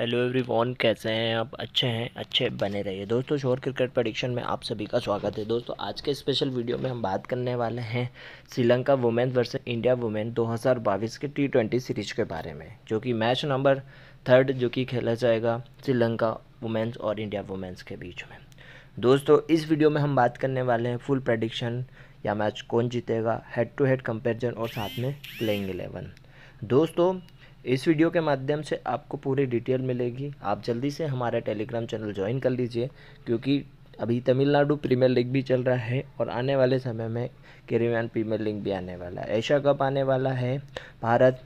hello everyone कैसे हैं आप अच्छे हैं अच्छे बने रहिए दोस्तों शोर क्रिकेट प्रडिक्शन में आप सभी का स्वागत है दोस्तों आज के स्पेशल वीडियो में हम बात करने वाले हैं Sri Lanka women versus India women 2022 के टी ट्वेंटी सीरीज के बारे में जो कि मैच नंबर थर्ड जो कि खेला जाएगा श्रीलंका वुमेन्स और इंडिया वुमेन्स के बीच में दोस्तों इस वीडियो में हम बात करने वाले हैं फुल प्रडिक्शन या मैच कौन जीतेगा हेड टू हेड कंपेरिजन और साथ में प्लेइंग एलेवन दोस्तों इस वीडियो के माध्यम से आपको पूरी डिटेल मिलेगी आप जल्दी से हमारा टेलीग्राम चैनल ज्वाइन कर लीजिए क्योंकि अभी तमिलनाडु प्रीमियर लीग भी चल रहा है और आने वाले समय में कैरिबियन प्रीमियर लीग भी आने वाला है एशिया कप आने वाला है भारत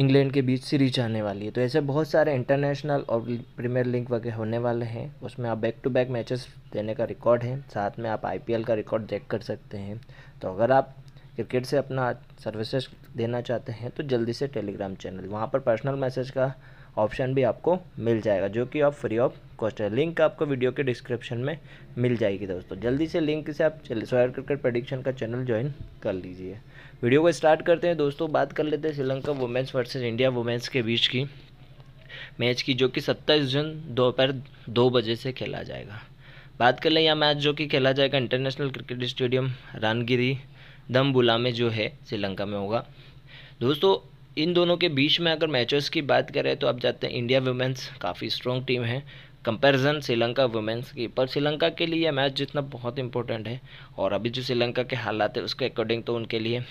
इंग्लैंड के बीच सीरीज आने वाली है तो ऐसे बहुत सारे इंटरनेशनल और प्रीमियर लीग वगैरह होने वाले हैं उसमें आप बैक टू बैक मैचेस देने का रिकॉर्ड है साथ में आप आईपीएल का रिकॉर्ड चेक कर सकते हैं तो अगर आप क्रिकेट से अपना सर्विसेज देना चाहते हैं तो जल्दी से टेलीग्राम चैनल वहाँ पर पर्सनल मैसेज का ऑप्शन भी आपको मिल जाएगा जो कि आप फ्री ऑफ कॉस्ट है लिंक आपको वीडियो के डिस्क्रिप्शन में मिल जाएगी दोस्तों जल्दी से लिंक से आप सोयर क्रिकेट प्रडिक्शन का चैनल ज्वाइन कर लीजिए वीडियो को स्टार्ट करते हैं दोस्तों बात कर लेते हैं Sri Lanka women's versus India women's के बीच की मैच की जो कि सत्ताईस जून दोपहर दो, बजे से खेला जाएगा बात कर लें यह मैच जो कि खेला जाएगा international cricket stadium Rangiri Dambulla में जो है श्रीलंका में होगा दोस्तों इन दोनों के बीच में अगर मैचेस की बात करें तो आप जाते हैं इंडिया वुमेंस काफ़ी स्ट्रॉन्ग टीम है कंपैरिजन श्रीलंका वुमेंस की पर श्रीलंका के लिए मैच जितना बहुत इंपॉर्टेंट है और अभी जो श्रीलंका के हालात है उसके अकॉर्डिंग तो उनके लिए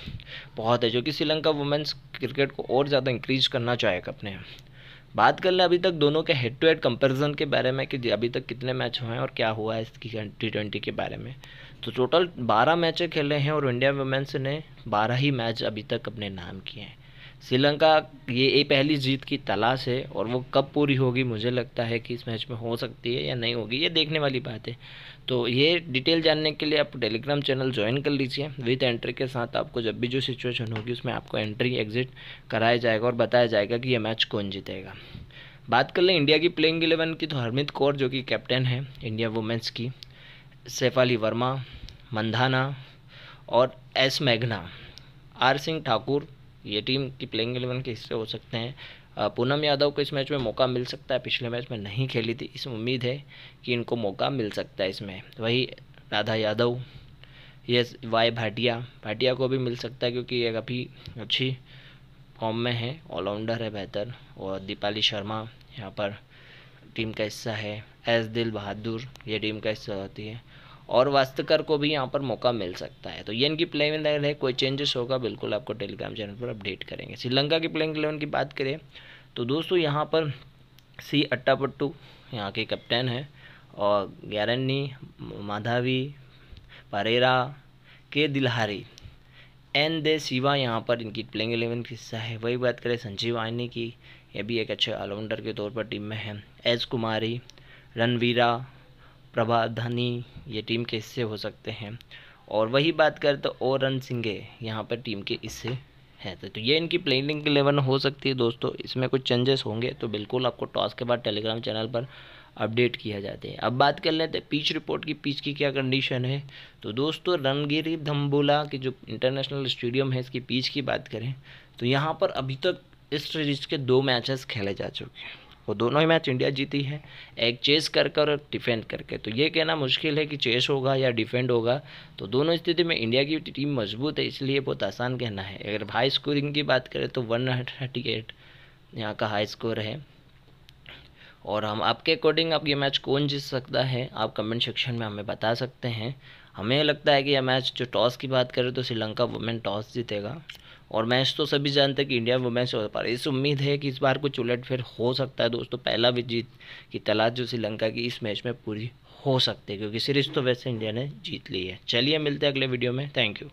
बहुत है जो कि श्रीलंका वुमेंस क्रिकेट को और ज़्यादा इंक्रीज करना चाहेगा अपने बात कर लें अभी तक दोनों के हेड टू हेड कंपैरिजन के बारे में कि अभी तक कितने मैच हुए हैं और क्या हुआ है इसकी टी ट्वेंटी के बारे में तो टोटल बारह मैचें खेले हैं और इंडिया वुमेंस ने बारह ही मैच अभी तक अपने नाम किए हैं श्रीलंका ये ये पहली जीत की तलाश है और वो कब पूरी होगी मुझे लगता है कि इस मैच में हो सकती है या नहीं होगी ये देखने वाली बात है तो ये डिटेल जानने के लिए आप टेलीग्राम चैनल ज्वाइन कर लीजिए विथ एंट्री के साथ आपको जब भी जो सिचुएशन होगी उसमें आपको एंट्री एग्जिट कराया जाएगा और बताया जाएगा कि यह मैच कौन जीतेगा बात कर लें इंडिया की प्लेइंग इलेवन की तो हरमित कौर जो कि कैप्टन है इंडिया वुमेंस की सैफाली वर्मा मंधाना और एस मैघना आर सिंह ठाकुर ये टीम की प्लेइंग एलेवन के हिस्से हो सकते हैं पूनम यादव को इस मैच में मौका मिल सकता है पिछले मैच में नहीं खेली थी इसमें उम्मीद है कि इनको मौका मिल सकता है इसमें वही राधा यादव ये वाई भाटिया भाटिया को भी मिल सकता है क्योंकि ये अभी अच्छी फॉर्म में है ऑलराउंडर है बेहतर और दीपाली शर्मा यहाँ पर टीम का हिस्सा है एस दिल बहादुर ये टीम का हिस्सा होती है और वास्तकर को भी यहाँ पर मौका मिल सकता है तो ये इनकी प्लेइंग इलेवन है कोई चेंजेस होगा बिल्कुल आपको टेलीग्राम चैनल पर अपडेट करेंगे श्रीलंका की प्लेइंग इलेवन की बात करें तो दोस्तों यहाँ पर सी अट्टापट्टू यहाँ के कैप्टन हैं और ग्यारन्नी माधावी परेरा के दिलहारी एन दे शिवा यहाँ पर इनकी प्लेइंग इलेवन की हिस्सा है वही बात करें संजीव आयनी की यह भी एक अच्छे ऑलराउंडर के तौर पर टीम में है एस कुमारी रणवीरा प्रभाधानी ये टीम के हिस्से हो सकते हैं और वही बात करें तो ओ रन सिंगे यहाँ पर टीम के हिस्से हैं तो ये इनकी प्लेइंग इलेवन हो सकती है दोस्तों इसमें कुछ चेंजेस होंगे तो बिल्कुल आपको टॉस के बाद टेलीग्राम चैनल पर अपडेट किया जाते हैं अब बात कर लेते हैं पिच रिपोर्ट की पिच की क्या कंडीशन है तो दोस्तों रनगिरी धम्बोला के जो इंटरनेशनल स्टेडियम है इसकी पिच की बात करें तो यहाँ पर अभी तक इस सीरीज के दो मैचेस खेले जा चुके हैं वो दोनों ही मैच इंडिया जीती है एक चेस कर कर और डिफेंड करके तो ये कहना मुश्किल है कि चेस होगा या डिफेंड होगा तो दोनों स्थिति में इंडिया की टीम मजबूत है इसलिए बहुत आसान कहना है अगर हाई स्कोरिंग की बात करें तो वन थर्टी एट यहाँ का हाई स्कोर है और हम आपके अकॉर्डिंग आप ये मैच कौन जीत सकता है आप कमेंट सेक्शन में हमें बता सकते हैं हमें लगता है कि यह मैच जो टॉस की बात करें तो श्रीलंका वुमेन टॉस जीतेगा और मैच तो सभी जानते हैं कि इंडिया वुमेन से हो पा रही इस उम्मीद है कि इस बार कुछ उलट फिर हो सकता है दोस्तों पहला भी जीत की तलाश जो श्रीलंका की इस मैच में पूरी हो सकती है क्योंकि सीरीज तो वैसे इंडिया ने जीत ली है चलिए मिलते हैं अगले वीडियो में थैंक यू